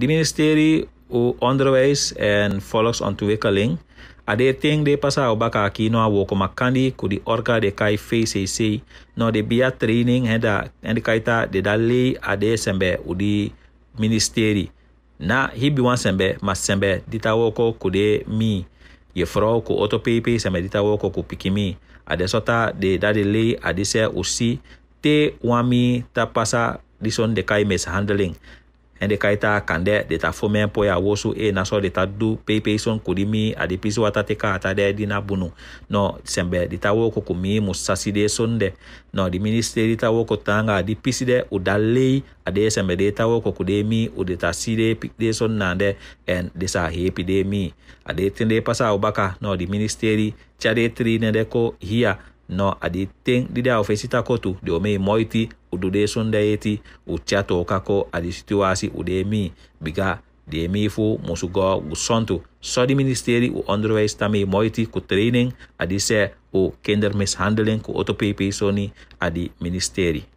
di ministeri underways and follows on to volksontwikkeling. Ade ting de pasa o baka ki no awo ko makandi ku di orga de kai FCC no de bia training heda and de kaita de dali ade sembe u di ministeri. Na hibi wan sembe mas sembe dita woko ku de mi. Ye fro ku oto pepe sembe dita woko ku pikimi. Ade sota de dali le ade se usi te wami ta pasa dison de kai handling. en deka ita kande deta fomen po ya woso eh, e naso deta du pepe son kodimi ade pisi wata teka atade dina bunu no sembe deta woko kumi musasi de sonde no di ministeri deta woko tanga adi pisi de udalei ade sembe deta woko kudemi udeta side de son nande en desa hepi de mi ade tende pasa ubaka no di ministeri chade tri nende ko hiya no adi ten dida ofesita kotu de ome moiti udude sundaeti uchato kako adi situasi udemi biga demi fo musugo gusonto sodi ministeri u onderwijs tami moiti ku training adi se u kindermishandeling ku otopepesoni adi ministeri